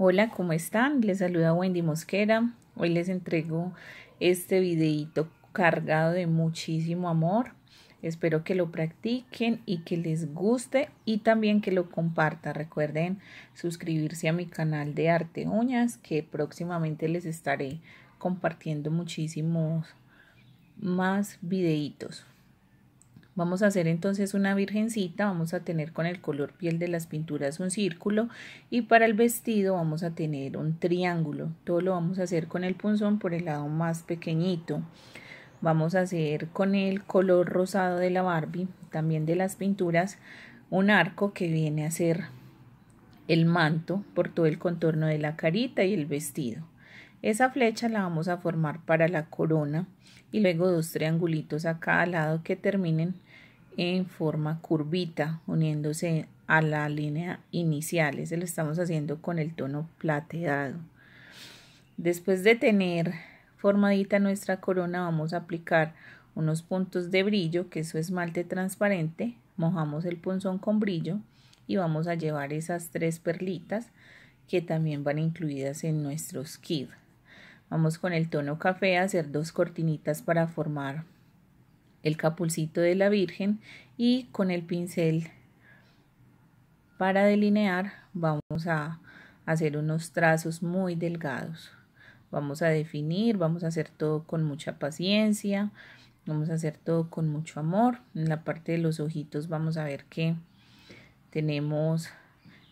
Hola, ¿cómo están? Les saluda Wendy Mosquera. Hoy les entrego este videito cargado de muchísimo amor. Espero que lo practiquen y que les guste y también que lo compartan. Recuerden suscribirse a mi canal de Arte Uñas que próximamente les estaré compartiendo muchísimos más videitos. Vamos a hacer entonces una virgencita, vamos a tener con el color piel de las pinturas un círculo y para el vestido vamos a tener un triángulo. Todo lo vamos a hacer con el punzón por el lado más pequeñito. Vamos a hacer con el color rosado de la Barbie, también de las pinturas, un arco que viene a ser el manto por todo el contorno de la carita y el vestido. Esa flecha la vamos a formar para la corona y luego dos triangulitos a cada lado que terminen en forma curvita uniéndose a la línea inicial. Ese lo estamos haciendo con el tono plateado. Después de tener formadita nuestra corona vamos a aplicar unos puntos de brillo que es su esmalte transparente. Mojamos el punzón con brillo y vamos a llevar esas tres perlitas que también van incluidas en nuestros kit Vamos con el tono café a hacer dos cortinitas para formar el capulcito de la Virgen y con el pincel para delinear vamos a hacer unos trazos muy delgados. Vamos a definir, vamos a hacer todo con mucha paciencia, vamos a hacer todo con mucho amor. En la parte de los ojitos vamos a ver que tenemos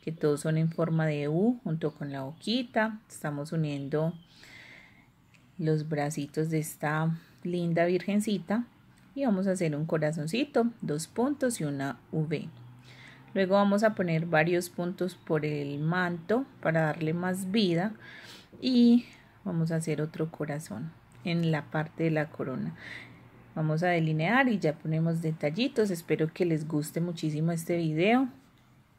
que todos son en forma de U junto con la boquita. Estamos uniendo los bracitos de esta linda virgencita y vamos a hacer un corazoncito, dos puntos y una V. Luego vamos a poner varios puntos por el manto para darle más vida y vamos a hacer otro corazón en la parte de la corona. Vamos a delinear y ya ponemos detallitos. Espero que les guste muchísimo este video.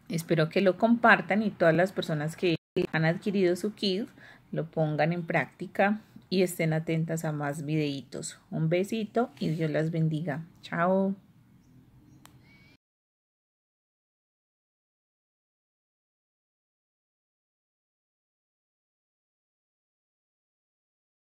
Espero que lo compartan y todas las personas que han adquirido su kit lo pongan en práctica y estén atentas a más videitos. Un besito y Dios las bendiga. Chao.